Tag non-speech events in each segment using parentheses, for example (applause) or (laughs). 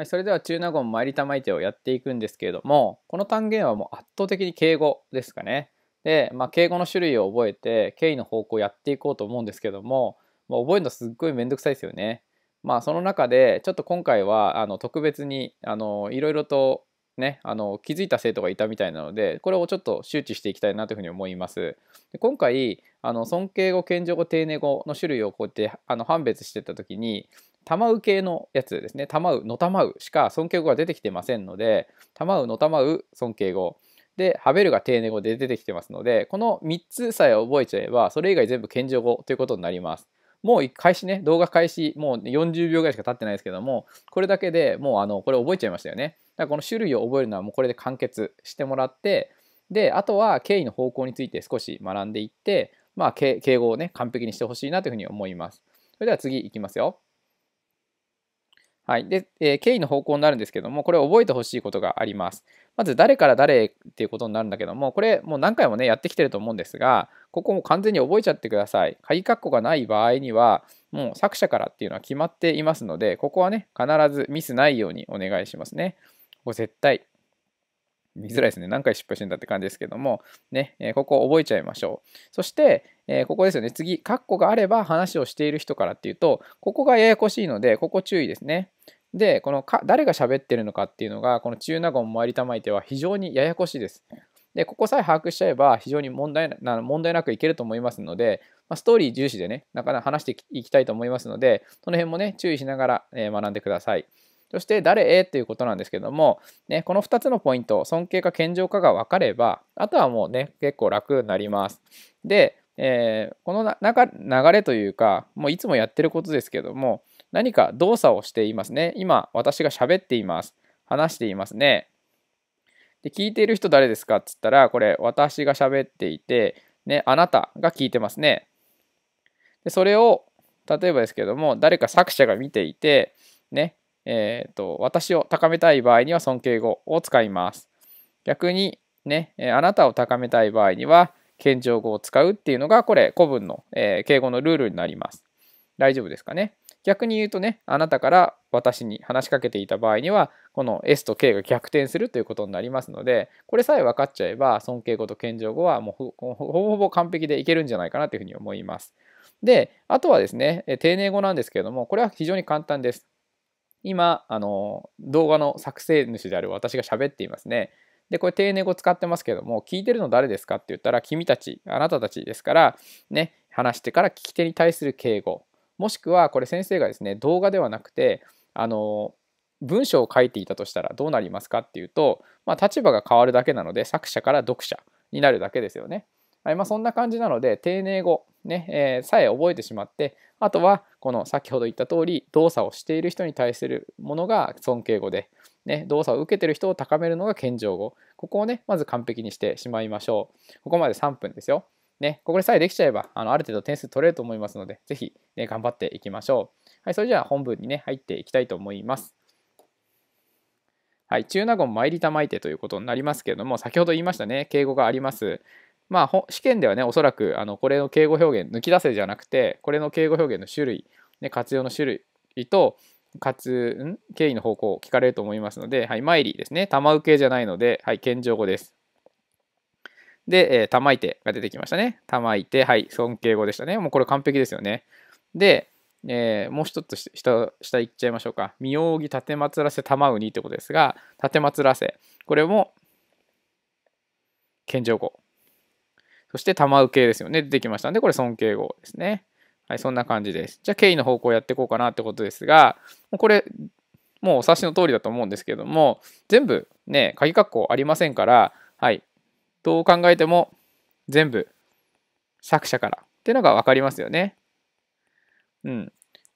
はい、それでは中納言参りたまいてをやっていくんですけれども、この単元はもう圧倒的に敬語ですかね。で、まあ、敬語の種類を覚えて、敬意の方向をやっていこうと思うんですけども、まあ、覚えるのすっごい面倒くさいですよね。まあ、その中で、ちょっと今回は、あの、特別に、あの、いろいろと、ね、あの、気づいた生徒がいたみたいなので、これをちょっと周知していきたいなというふうに思います。で今回、あの、尊敬語、謙譲語、丁寧語の種類をこうやって、あの、判別してた時に、玉う系のやつですね玉うの玉うしか尊敬語が出てきてませんので玉うの玉う尊敬語でハベルが丁寧語で出てきてますのでこの3つさえ覚えちゃえばそれ以外全部謙譲語ということになりますもう開始ね動画開始もう40秒ぐらいしか経ってないですけどもこれだけでもうあのこれ覚えちゃいましたよねだからこの種類を覚えるのはもうこれで完結してもらってであとは敬意の方向について少し学んでいってまあ敬語をね完璧にしてほしいなというふうに思いますそれでは次いきますよはい。で、えー、経緯の方向になるんですけども、これ覚えてほしいことがあります。まず誰から誰っていうことになるんだけども、これもう何回もね、やってきてると思うんですが、ここも完全に覚えちゃってください。鍵括弧がない場合には、もう作者からっていうのは決まっていますので、ここはね、必ずミスないようにお願いしますね。ここ絶対。見づらいですね。何回失敗してんだって感じですけども、ね、えー、ここ覚えちゃいましょう。そして、えー、ここですよね。次、カッコがあれば話をしている人からっていうと、ここがややこしいので、ここ注意ですね。で、このか誰が喋ってるのかっていうのが、この中納言回りたまいては非常にややこしいです。で、ここさえ把握しちゃえば非常に問題な問題なくいけると思いますので、まあ、ストーリー重視でね、なかなか話していきたいと思いますので、その辺もね、注意しながら、え学んでください。そして誰へということなんですけども、ね、この2つのポイント、尊敬か謙譲かが分かれば、あとはもうね、結構楽になります。で、えー、このな流れというか、もういつもやってることですけども、何か動作をしていますね。今、私が喋っています。話していますね。で、聞いている人誰ですかっつったら、これ、私が喋っていて、ね、あなたが聞いてますね。で、それを、例えばですけども、誰か作者が見ていて、ね、えっ、ー、と、私を高めたい場合には尊敬語を使います。逆に、ね、あなたを高めたい場合には、謙譲語を使うっていうのが、これ、古文の、えー、敬語のルールになります。大丈夫ですかね。逆に言うとね、あなたから私に話しかけていた場合には、この S と K が逆転するということになりますので、これさえ分かっちゃえば、尊敬語と謙譲語はもうほぼほぼ完璧でいけるんじゃないかなというふうに思います。で、あとはですね、丁寧語なんですけれども、これは非常に簡単です。今、あの、動画の作成主である私が喋っていますね。で、これ丁寧語使ってますけども、聞いてるの誰ですかって言ったら、君たち、あなたたちですから、ね、話してから聞き手に対する敬語。もしくはこれ先生がですね動画ではなくてあの文章を書いていたとしたらどうなりますかっていうと、まあ、立場が変わるだけなので作者から読者になるだけですよね。はいまあ、そんな感じなので丁寧語ね、えー、さえ覚えてしまってあとはこの先ほど言った通り動作をしている人に対するものが尊敬語で、ね、動作を受けてる人を高めるのが謙譲語ここをねまず完璧にしてしまいましょうここまで3分ですよね、ここでさえできちゃえば、あのある程度点数取れると思いますので、ぜひ、ね、頑張っていきましょう。はい、それじゃあ本文にね、入っていきたいと思います。はい、中納言参りたまいてということになりますけれども、先ほど言いましたね、敬語があります。まあ、試験ではね、おそらく、あの、これの敬語表現、抜き出せじゃなくて、これの敬語表現の種類、ね、活用の種類と、かつ、ん敬意の方向を聞かれると思いますので、はい、参りですね。玉受けじゃないので、はい、謙譲語です。で、えー、玉いてが出てきましたね。玉いて、はい、尊敬語でしたね。もうこれ完璧ですよね。で、えー、もう一つ下、下行っちゃいましょうか。み扇うぎたてまつらせ玉うにってことですが、たてまつらせ。これも、謙譲語。そして玉受けですよね。出てきましたんで、これ尊敬語ですね。はい、そんな感じです。じゃあ、敬意の方向やっていこうかなってことですが、これ、もうお察しの通りだと思うんですけども、全部ね、鍵括弧ありませんから、はい、どう考えても全部作者からっていうのが分かりますよね。うん。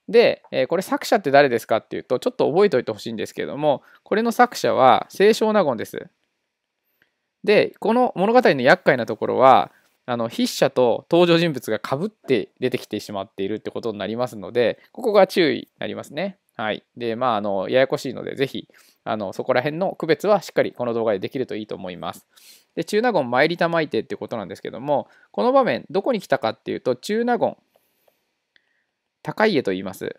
で、えこれ作者って誰ですかっていうと、ちょっと覚えておいてほしいんですけれども、これの作者は清少納言です。で、この物語の厄介なところは、あの筆者と登場人物がかぶって出てきてしまっているってことになりますので、ここが注意になりますね。はい。で、まあ、あの、ややこしいので、ぜひ、あの、そこら辺の区別はしっかりこの動画でできるといいと思います。で、中納言参りたまいてってことなんですけども、この場面、どこに来たかっていうと、中納言、高家と言います。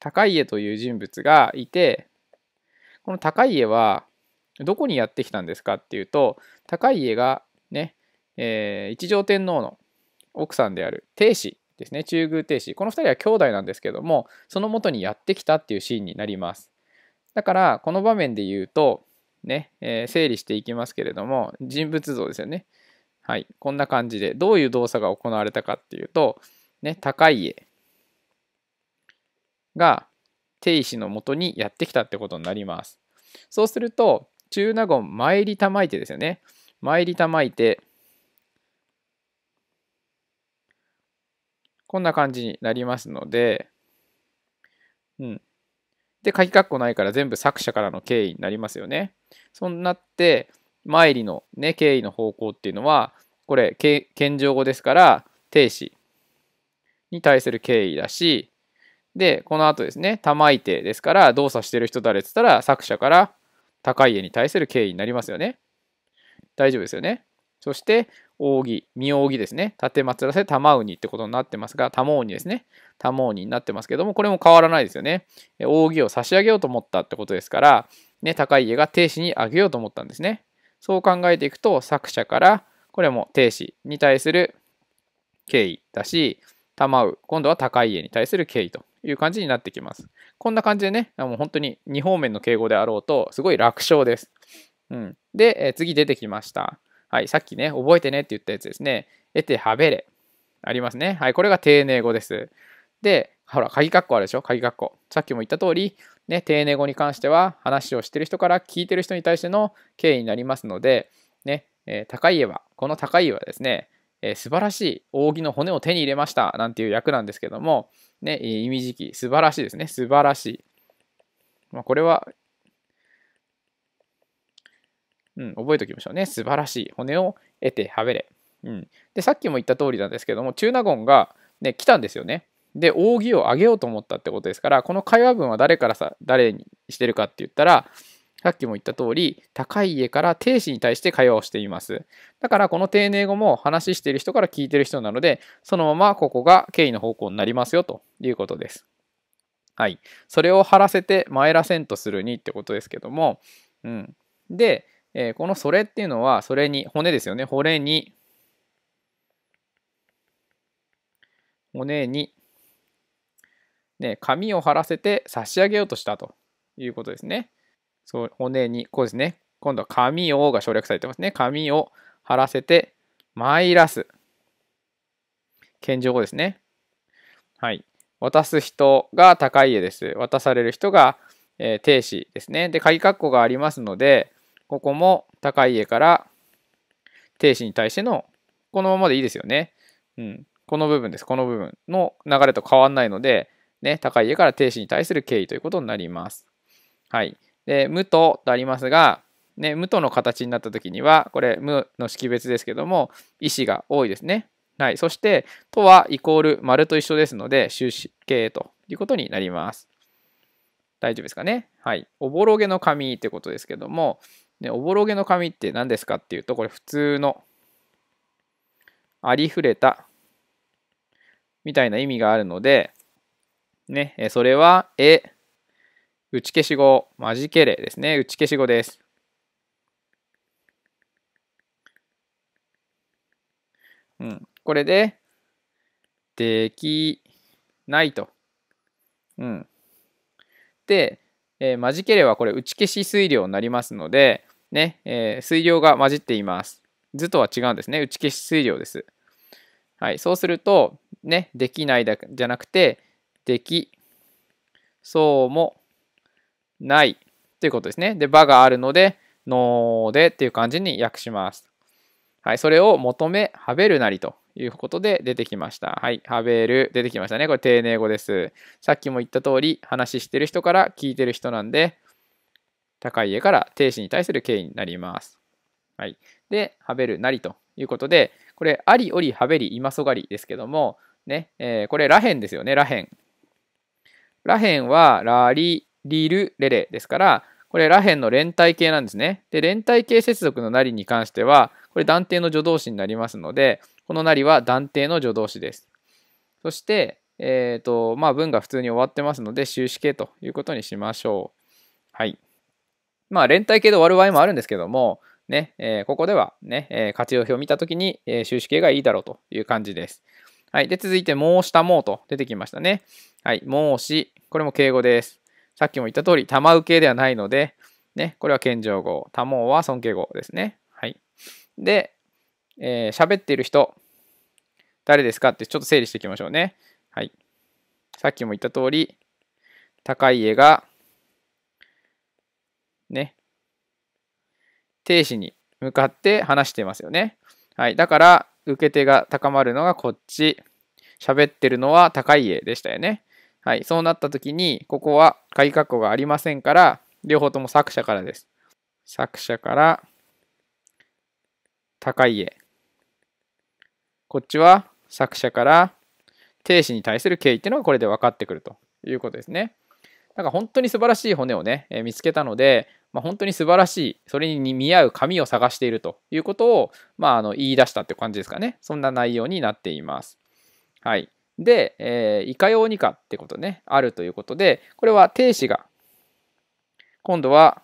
高家という人物がいて、この高家は、どこにやってきたんですかっていうと、高家がね、えー、一条天皇の奥さんである定子ですね、中宮定子。この2人は兄弟なんですけども、そのもとにやってきたっていうシーンになります。だから、この場面で言うと、ね、えー、整理していきますけれども、人物像ですよね。はい、こんな感じで、どういう動作が行われたかっていうと、ね、高家が定子のもとにやってきたってことになります。そうすると、中納言参りたまいてですよね。参りたまいて、こんな感じになりますので、うん。で、鍵括弧ないから全部作者からの経緯になりますよね。そうなって、参りのね、経緯の方向っていうのは、これ、謙譲語ですから、停止に対する敬意だし、で、この後ですね、玉い手ですから、動作してる人誰って言ったら、作者から高い家に対する敬意になりますよね。大丈夫ですよね。そして、扇、身扇ですね。盾祭らせ玉うにってことになってますが、玉うにですね。玉うになってますけども、これも変わらないですよね。扇を差し上げようと思ったってことですから、ね、高家が停止にあげようと思ったんですね。そう考えていくと、作者から、これも定子に対する敬意だし、賜う、今度は高い家に対する敬意という感じになってきます。こんな感じでね、もう本当に2方面の敬語であろうと、すごい楽勝です。うん。で、え次出てきました。はい、さっきね、覚えてねって言ったやつですね。得てはべれ。ありますね。はい、これが丁寧語です。で、ほら、鍵括弧あるでしょ鍵括弧。さっきも言った通り、ね、丁寧語に関しては話をしてる人から聞いてる人に対しての敬意になりますので、ね、えー、高家は、この高家はですね、えー、素晴らしい扇の骨を手に入れましたなんていう役なんですけども、ね、意味時期、素晴らしいですね、素晴らしい。まあ、これは、うん、覚えておきましょうね。素晴らしい。骨を得てはべれ。うん。で、さっきも言った通りなんですけども、中納言がね、来たんですよね。で、扇を上げようと思ったってことですから、この会話文は誰からさ、誰にしてるかって言ったら、さっきも言った通り、高い家から亭主に対して会話をしています。だからこの丁寧語も話している人から聞いてる人なので、そのままここが敬意の方向になりますよということです。はい。それを張らせて前らせんとするにってことですけども、うん。で、えー、このそれっていうのは、それに、骨ですよね。骨に、骨にね、紙を貼らせて差し上げようとしたということですね。そう、骨に、こうですね。今度は紙をが省略されてますね。紙を貼らせて、マイラス。謙譲語ですね。はい。渡す人が高家です。渡される人が、えー、亭主ですね。で、鍵括弧がありますので、ここも高家から亭主に対しての、このままでいいですよね。うん。この部分です。この部分の流れと変わんないので、ね、高家から亭主に対する敬意ということになります。はい。で、無ととありますが、ね、無との形になった時には、これ、無の識別ですけども、意思が多いですね。はい。そして、とはイコール丸と一緒ですので、終止形ということになります。大丈夫ですかね。はい。おぼろげの紙ってことですけども、ね、おぼろげの紙って何ですかっていうと、これ普通のありふれたみたいな意味があるので、ね、それは、え、打ち消し語、マジケレですね。打ち消し語です。うん。これで、できないと。うん。で、えー、マジケレはこれ打ち消し水量になりますので、ね、えー、水量が混じっています。図とは違うんですね。打ち消し水量です。はい。そうすると、ね、できないだじゃなくて、的、そうもないということですね。で、場があるので、のでっていう感じに訳します。はい、それを求め、はべるなりということで出てきました。はい、はべる、出てきましたね。これ丁寧語です。さっきも言った通り、話してる人から聞いてる人なんで、高い家から亭主に対する敬意になります。はい。で、はべるなりということで、これ、ありおりはべり今そがりですけども、ね、えー、これ、らへんですよね、らへん。らへんはラリ、リル、レレですから、これらへんの連帯形なんですね。で、連帯形接続のなりに関しては、これ断定の助動詞になりますので、このなりは断定の助動詞です。そして、えっ、ー、と、まあ文が普通に終わってますので、終止形ということにしましょう。はい。まあ連帯形で終わる場合もあるんですけども、ね、えー、ここではね、えー、活用表を見たときに、えー、終止形がいいだろうという感じです。はい。で、続いて、申したもうと出てきましたね。はい。もし、これも敬語です。さっきも言った通り、玉受けではないので、ね、これは謙譲語、多毛は尊敬語ですね。はい。で、えー、っている人、誰ですかってちょっと整理していきましょうね。はい。さっきも言った通り、高家が、ね、亭主に向かって話してますよね。はい。だから、受け手が高まるのがこっち。喋ってるのは高家でしたよね。はい、そうなった時に、ここは仮括弧がありませんから、両方とも作者からです。作者から、高家。こっちは作者から、亭主に対する敬意っていうのがこれで分かってくるということですね。なんか本当に素晴らしい骨をね、えー、見つけたので、まあ、本当に素晴らしい、それに見合う紙を探しているということを、まあ、あの言い出したって感じですかね。そんな内容になっています。はい。で、えー、いかようにかってことね、あるということで、これは亭主が、今度は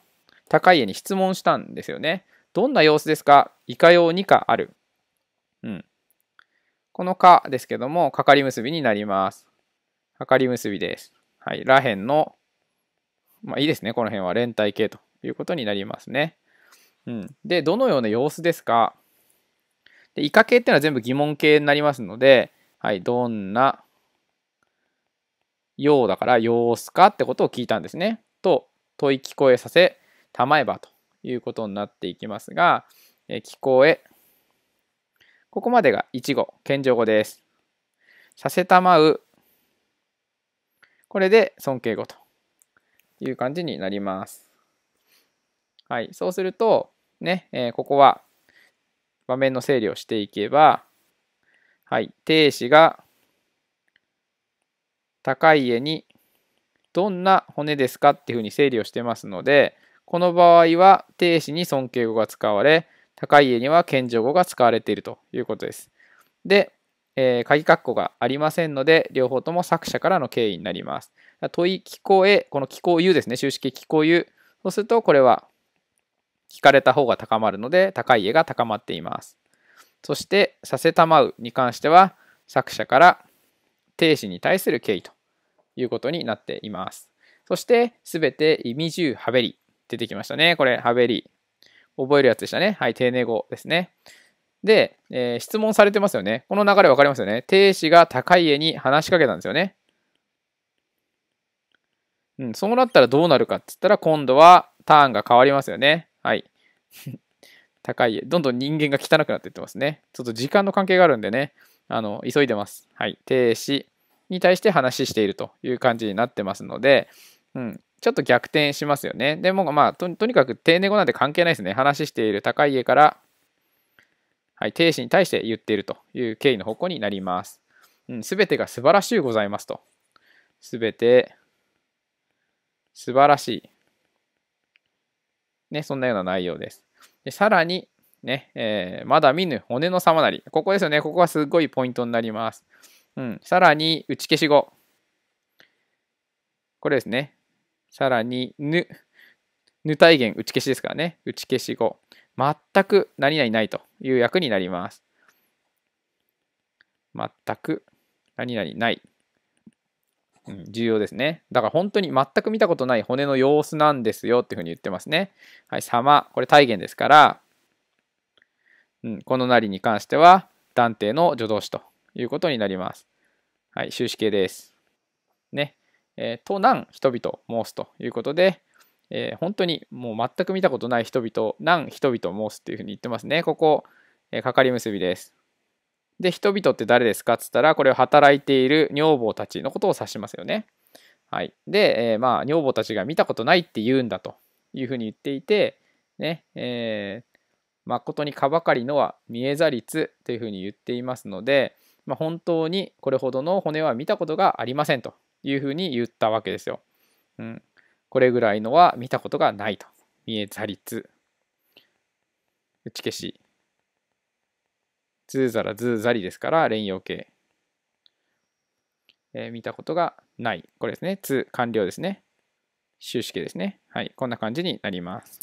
高家に質問したんですよね。どんな様子ですかいかようにかある。うん。このかですけども、かかり結びになります。かかり結びです。はい。らへんの、まあいいですね。この辺は連帯形ということになりますね。うん。で、どのような様子ですかで、いか形っていうのは全部疑問形になりますので、はい、どんなようだから様子かってことを聞いたんですね。と問い聞こえさせたまえばということになっていきますが、え聞こえ。ここまでが1語、謙譲語です。させたまう。これで尊敬語という感じになります。はい、そうすると、ね、えー、ここは場面の整理をしていけば、はい、亭主が高い家にどんな骨ですかっていうふうに整理をしてますので、この場合は定子に尊敬語が使われ、高い家には謙譲語が使われているということです。で、えー、鍵括弧がありませんので、両方とも作者からの敬意になります。問い、聞こえ、この聞こうですね、終止形聞こうそうすると、これは聞かれた方が高まるので、高い家が高まっています。そして、させたまうに関しては、作者から定止に対する敬意ということになっています。そして、すべて意味重はべり。出てきましたね。これ、はべり。覚えるやつでしたね。はい、丁寧語ですね。で、えー、質問されてますよね。この流れ分かりますよね。停止が高い家に話しかけたんですよね。うん、そうなったらどうなるかって言ったら、今度はターンが変わりますよね。はい。高い家、どんどん人間が汚くなっていってますね。ちょっと時間の関係があるんでね、あの、急いでます。はい。停止に対して話しているという感じになってますので、うん。ちょっと逆転しますよね。でも、まあと、とにかく丁寧語なんて関係ないですね。話している高い家から、はい、停止に対して言っているという経緯の方向になります。うん、べ、てが素晴らしゅうございますと。すべて、素晴らしい。ね、そんなような内容です。でさらに、ね、えー、まだ見ぬ骨の様なり。ここですよね。ここがすごいポイントになります。うん。さらに、打ち消し後。これですね。さらに、ぬ、ぬ体現、打ち消しですからね。打ち消し後。全く何々ないという訳になります。全く何々ない。うん、重要ですね。だから本当に全く見たことない骨の様子なんですよっていうふうに言ってますね。はい、様、これ体言ですから、うん、このなりに関しては断定の助動詞ということになります。はい、終止形です。ね。えー、となん人々申すということで、えー、本当にもう全く見たことない人々、なん人々申すっていうふうに言ってますね。ここ、えー、かかり結びです。で、人々って誰ですかっつったら、これを働いている女房たちのことを指しますよね。はい。で、えー、まあ、女房たちが見たことないって言うんだというふうに言っていて、ね、えー、誠にかばかりのは見えざりつというふうに言っていますので、まあ、本当にこれほどの骨は見たことがありませんというふうに言ったわけですよ。うん。これぐらいのは見たことがないと。見えざりつ。打ち消し。ズーザラズーザリですから連用形、えー、見たことがない。これですね。2完了ですね。終止形ですね。はい。こんな感じになります。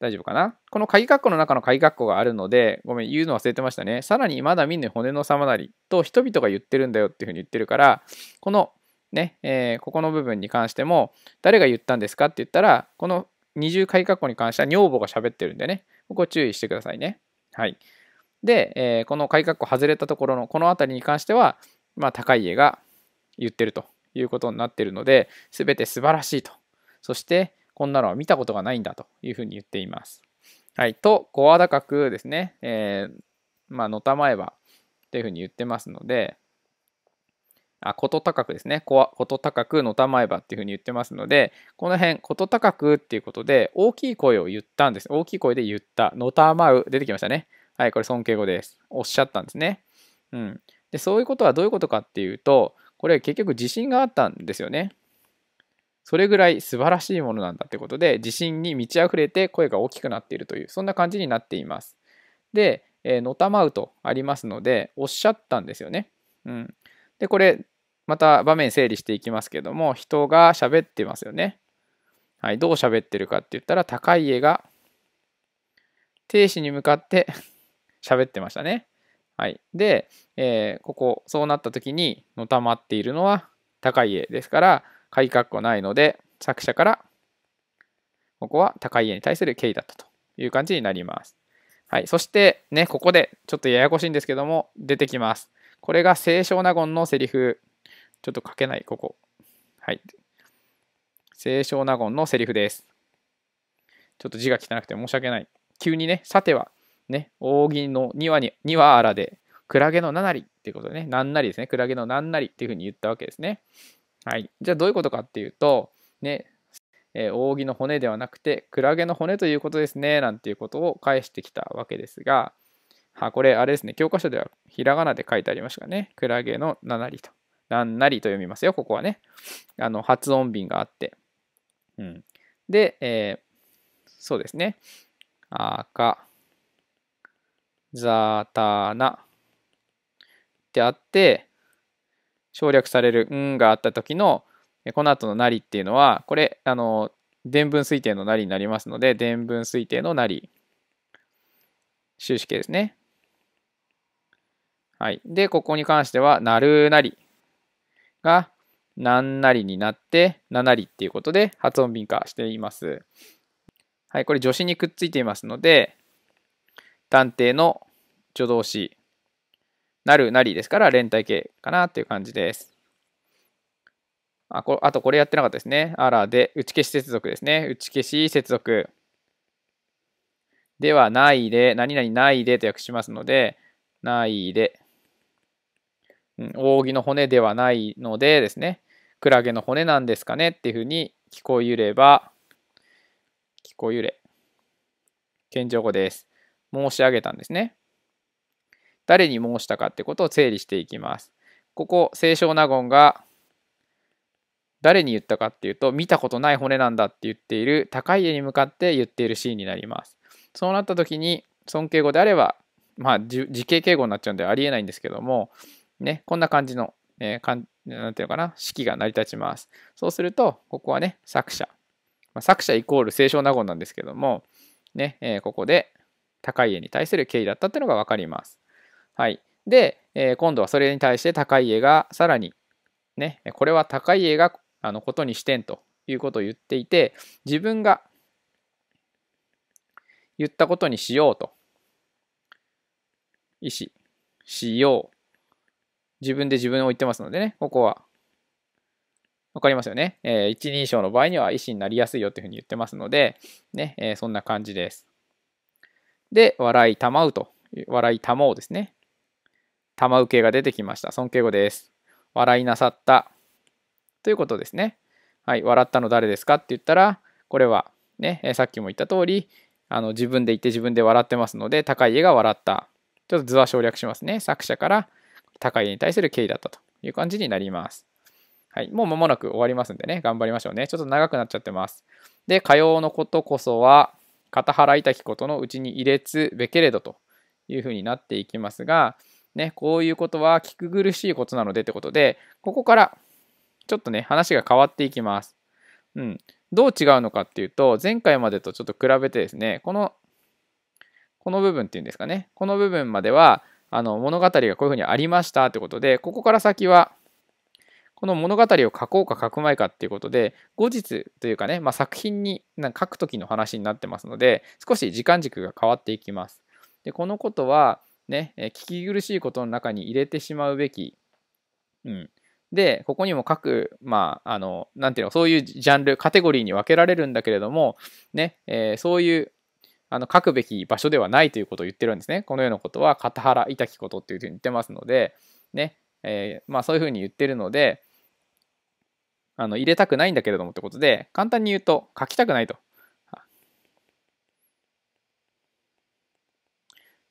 大丈夫かなこの鍵括弧の中の鍵括弧があるので、ごめん、言うの忘れてましたね。さらに、まだ見ぬ骨の様なりと人々が言ってるんだよっていうふうに言ってるから、このね、えー、ここの部分に関しても、誰が言ったんですかって言ったら、この二重鍵括弧に関しては女房が喋ってるんでね、ここ注意してくださいね。はい。で、えー、この改革庫外れたところのこの辺りに関しては、まあ、高家が言ってるということになってるので、全て素晴らしいと。そして、こんなのは見たことがないんだというふうに言っています。はい。と、小和高くですね、えー、まあ、のたまえばというふうに言ってますので、あ、こと高くですね。こと高くのたまえばっていうふうに言ってますので、この辺、こと高くっていうことで、大きい声を言ったんです。大きい声で言った。のたまう。出てきましたね。はい、これ尊敬語です。おっしゃったんですね。うん。で、そういうことはどういうことかっていうと、これ結局自信があったんですよね。それぐらい素晴らしいものなんだってことで、自信に満ち溢れて声が大きくなっているという、そんな感じになっています。で、えー、のたまうとありますので、おっしゃったんですよね。うん。で、これ、また場面整理していきますけども、人が喋ってますよね。はい、どう喋ってるかって言ったら、高家が停止に向かって (laughs) 喋ってましたね。はい。で、えー、ここ、そうなった時に、のたまっているのは高家ですから、改革弧ないので、作者から、ここは高家に対する敬意だったという感じになります。はい。そして、ね、ここで、ちょっとややこしいんですけども、出てきます。これが清少納言のセリフちょっと書けない、ここ。はい。清少納言のセリフです。ちょっと字が汚くて申し訳ない。急にね、さては、ね、扇の2に、庭荒で、クラゲの7りっていうことでね、何なりですね、クラゲの何なりっていうふうに言ったわけですね。はい。じゃあどういうことかっていうと、ね、えー、扇の骨ではなくて、クラゲの骨ということですね、なんていうことを返してきたわけですが、はこれ、あれですね、教科書ではひらがなで書いてありましたね、クラゲの7りと。なんなりと読みますよ、ここはね。あの、発音便があって。うん。で、えー、そうですね。あか、ざたなってあって、省略されるんがあった時の、この後のなりっていうのは、これ、あの、伝文推定のなりになりますので、伝文推定のなり。終止形ですね。はい。で、ここに関しては、なるなり。が何なりになって、何なりっていうことで発音敏感しています。はい、これ助詞にくっついていますので、探偵の助動詞、なるなりですから連帯形かなっていう感じです。あこあとこれやってなかったですね。あらで、打ち消し接続ですね。打ち消し接続。ではないで、何々ないでと訳しますので、ないで。うん、扇の骨ではないのでですね、クラゲの骨なんですかねっていうふうに聞こえれば、聞こえれ。謙譲語です。申し上げたんですね。誰に申したかってことを整理していきます。ここ、清少納言が誰に言ったかっていうと、見たことない骨なんだって言っている高い家に向かって言っているシーンになります。そうなった時に、尊敬語であれば、まあ、時形敬語になっちゃうんでありえないんですけども、ね、こんな感じの、えー、かんなんていうのかな、式が成り立ちます。そうすると、ここはね、作者。まあ、作者イコール清少納言なんですけども、ね、えー、ここで高家に対する敬意だったっていうのがわかります。はい。で、えー、今度はそれに対して高家がさらに、ね、これは高家があのことにしてんということを言っていて、自分が言ったことにしようと。意思、しよう自分で自分を言ってますのでね、ここは。わかりますよね。えー、一人称の場合には医師になりやすいよっていうふうに言ってますので、ね、えー、そんな感じです。で、笑いたまうと。笑いたまうですね。たまう系が出てきました。尊敬語です。笑いなさった。ということですね。はい、笑ったの誰ですかって言ったら、これはね、えさっきも言った通り、あの自分で言って自分で笑ってますので、高い家が笑った。ちょっと図は省略しますね。作者から高家に対する敬意だったという感じになります。はい。もう間もなく終わりますんでね、頑張りましょうね。ちょっと長くなっちゃってます。で、火曜のことこそは、片原いたきことのうちに入れつべけれどというふうになっていきますが、ね、こういうことは聞く苦しいことなのでってことで、ここからちょっとね、話が変わっていきます。うん。どう違うのかっていうと、前回までとちょっと比べてですね、この、この部分っていうんですかね、この部分までは、あの、物語がこういうふうにありましたってことで、ここから先は、この物語を書こうか書くまいかっていうことで、後日というかね、まあ、作品に書く時の話になってますので、少し時間軸が変わっていきます。で、このことは、ね、え聞き苦しいことの中に入れてしまうべき。うん。で、ここにも書くまあ、あの、何ていうの、そういうジャンル、カテゴリーに分けられるんだけれども、ね、えー、そういうあの書くべき場所ではないということを言ってるんですね。このようなことは片原痛きことっていうふうに言ってますので、ね、えー、まあそういうふうに言ってるので、あの入れたくないんだけれどもってことで、簡単に言うと書きたくないと。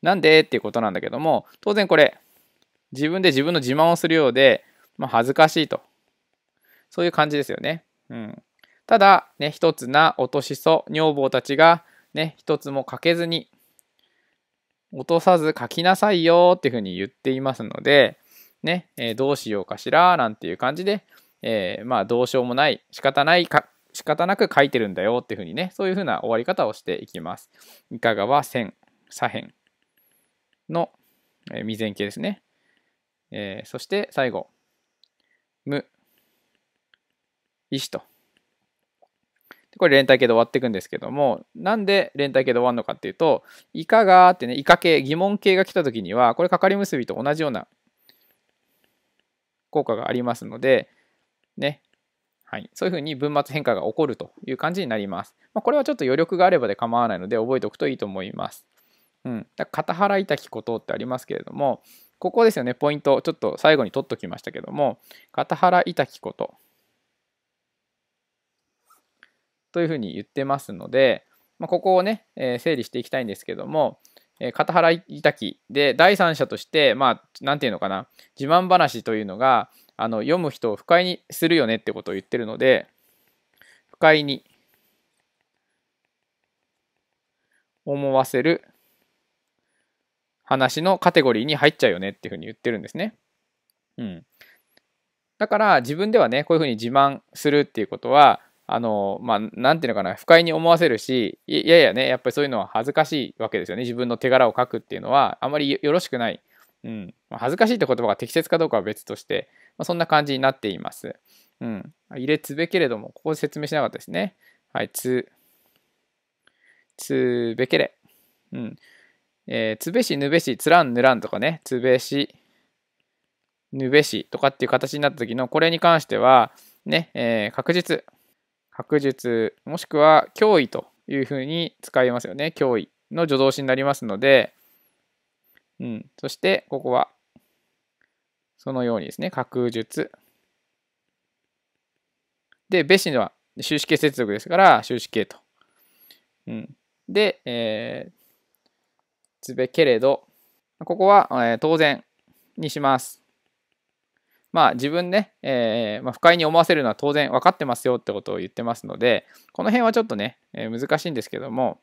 なんでっていうことなんだけども、当然これ、自分で自分の自慢をするようで、まあ、恥ずかしいと。そういう感じですよね。うん。ただ、ね、一つなお年そ女房たちがね、一つも書けずに、落とさず書きなさいよっていうふうに言っていますので、ね、えー、どうしようかしらなんていう感じで、えー、まあどうしようもない、仕方ないか、仕方なく書いてるんだよっていうふうにね、そういうふうな終わり方をしていきます。いかがは線、左辺の、えー、未然形ですね。えー、そして最後、無、意思と。でこれ連帯形で終わっていくんですけども、なんで連帯形で終わるのかっていうと、いかがってね、いか系、疑問形が来た時には、これかかり結びと同じような効果がありますので、ね、はい、そういうふうに文末変化が起こるという感じになります。まあ、これはちょっと余力があればで構わないので覚えておくといいと思います。うん、だから片腹いたきことってありますけれども、ここですよね、ポイント、ちょっと最後に取っときましたけども、片腹いたきこと。というふうに言ってますので、まあ、ここをね、えー、整理していきたいんですけども、えー、片原いたきで第三者として、まあ、なんていうのかな、自慢話というのが、あの読む人を不快にするよねってことを言ってるので、不快に思わせる話のカテゴリーに入っちゃうよねっていうふうに言ってるんですね。うん。だから自分ではね、こういうふうに自慢するっていうことは、あの、まあ、なんていうのかな、不快に思わせるし、いやいやね、やっぱりそういうのは恥ずかしいわけですよね。自分の手柄を書くっていうのは、あまりよろしくない。うん。まあ、恥ずかしいって言葉が適切かどうかは別として、まあ、そんな感じになっています。うん。入れつべけれども、ここで説明しなかったですね。はい、つ、つべけれ。うん。えー、つべし、ぬべし、つらん、ぬらんとかね、つべし、ぬべしとかっていう形になった時の、これに関しては、ね、えー、確実。学術もしくは脅威というふうに使いますよね。脅威の助動詞になりますので、うん。そして、ここは、そのようにですね、学術で、べしは終止形接続ですから、終止形と。うん。で、えー、つべけれど、ここは、えー、当然にします。まあ自分ね、えー、まあ、不快に思わせるのは当然分かってますよってことを言ってますので、この辺はちょっとね、えー、難しいんですけども、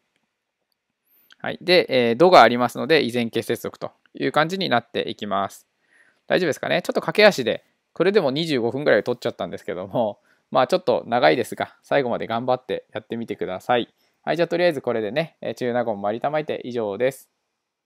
はい。で、えー、度がありますので、依然形接続という感じになっていきます。大丈夫ですかねちょっと駆け足で、これでも25分ぐらい取っちゃったんですけども、まあちょっと長いですが、最後まで頑張ってやってみてください。はい、じゃあとりあえずこれでね、中納言まりたまいて以上です。